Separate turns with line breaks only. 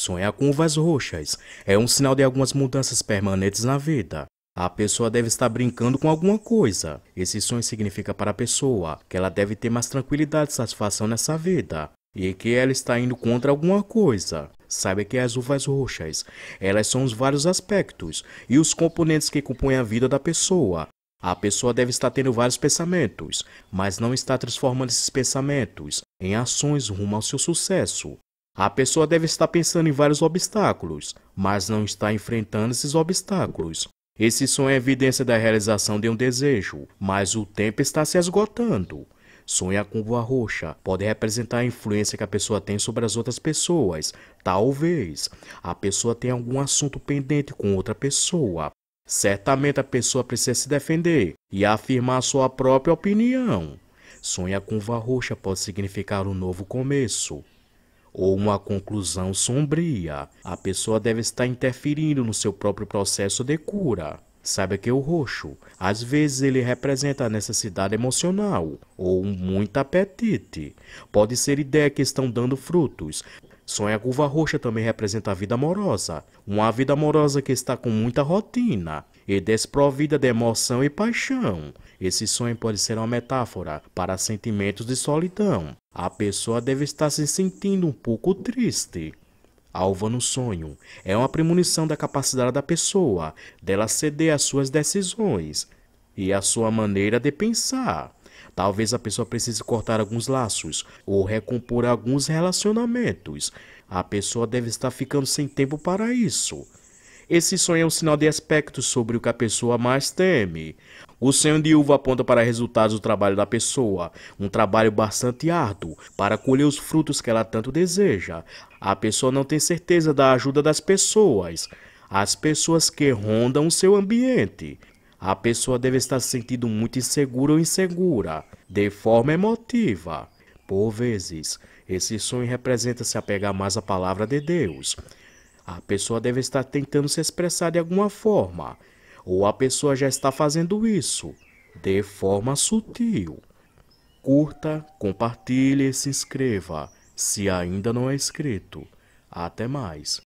Sonhar com uvas roxas é um sinal de algumas mudanças permanentes na vida. A pessoa deve estar brincando com alguma coisa. Esse sonho significa para a pessoa que ela deve ter mais tranquilidade e satisfação nessa vida e que ela está indo contra alguma coisa. Saiba que as uvas roxas, elas são os vários aspectos e os componentes que compõem a vida da pessoa. A pessoa deve estar tendo vários pensamentos, mas não está transformando esses pensamentos em ações rumo ao seu sucesso. A pessoa deve estar pensando em vários obstáculos, mas não está enfrentando esses obstáculos. Esse sonho é evidência da realização de um desejo, mas o tempo está se esgotando. Sonhar com lua roxa pode representar a influência que a pessoa tem sobre as outras pessoas. Talvez a pessoa tenha algum assunto pendente com outra pessoa. Certamente a pessoa precisa se defender e afirmar sua própria opinião. Sonhar com lua roxa pode significar um novo começo ou uma conclusão sombria. A pessoa deve estar interferindo no seu próprio processo de cura. Saiba que o roxo, às vezes ele representa a necessidade emocional ou muito apetite. Pode ser ideia que estão dando frutos. Sonha a curva roxa também representa a vida amorosa, uma vida amorosa que está com muita rotina e desprovida de emoção e paixão. Esse sonho pode ser uma metáfora para sentimentos de solidão. A pessoa deve estar se sentindo um pouco triste. Alva no sonho é uma premonição da capacidade da pessoa dela ceder às suas decisões e à sua maneira de pensar. Talvez a pessoa precise cortar alguns laços ou recompor alguns relacionamentos. A pessoa deve estar ficando sem tempo para isso. Esse sonho é um sinal de aspectos sobre o que a pessoa mais teme. O sonho de uva aponta para resultados do trabalho da pessoa, um trabalho bastante árduo para colher os frutos que ela tanto deseja. A pessoa não tem certeza da ajuda das pessoas, as pessoas que rondam o seu ambiente. A pessoa deve estar se sentindo muito insegura ou insegura, de forma emotiva. Por vezes, esse sonho representa se apegar mais à palavra de Deus, a pessoa deve estar tentando se expressar de alguma forma, ou a pessoa já está fazendo isso, de forma sutil. Curta, compartilhe e se inscreva, se ainda não é inscrito. Até mais.